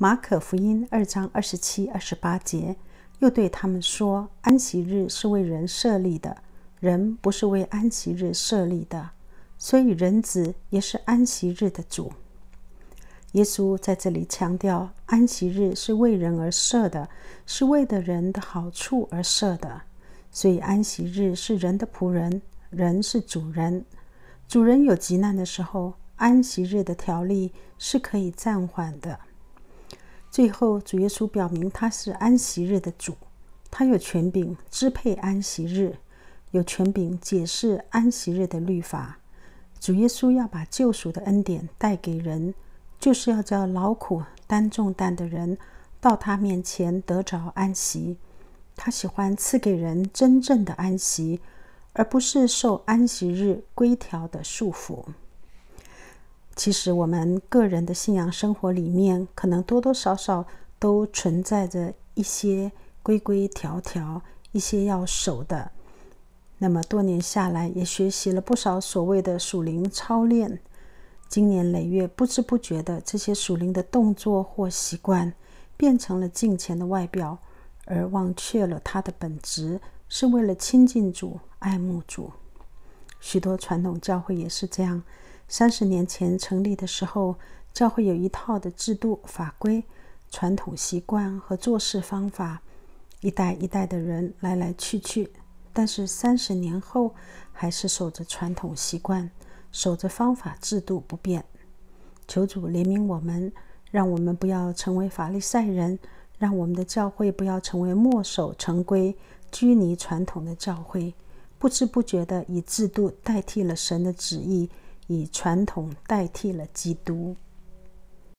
马可福音二章二十七、二十八节，又对他们说：“安息日是为人设立的，人不是为安息日设立的。所以，人子也是安息日的主。”耶稣在这里强调，安息日是为人而设的，是为的人的好处而设的。所以，安息日是人的仆人，人是主人。主人有急难的时候，安息日的条例是可以暂缓的。最后，主耶稣表明他是安息日的主，他有权柄支配安息日，有权柄解释安息日的律法。主耶稣要把救赎的恩典带给人，就是要叫劳苦担重担的人到他面前得着安息。他喜欢赐给人真正的安息，而不是受安息日规条的束缚。其实，我们个人的信仰生活里面，可能多多少少都存在着一些规规条条，一些要守的。那么多年下来，也学习了不少所谓的属灵操练。今年累月，不知不觉的，这些属灵的动作或习惯，变成了敬虔的外表，而忘却了它的本质，是为了亲近主、爱慕主。许多传统教会也是这样。三十年前成立的时候，教会有一套的制度、法规、传统习惯和做事方法。一代一代的人来来去去，但是三十年后还是守着传统习惯，守着方法、制度不变。求主怜悯我们，让我们不要成为法利赛人，让我们的教会不要成为墨守成规、拘泥传统的教会，不知不觉地以制度代替了神的旨意。以传统代替了基督。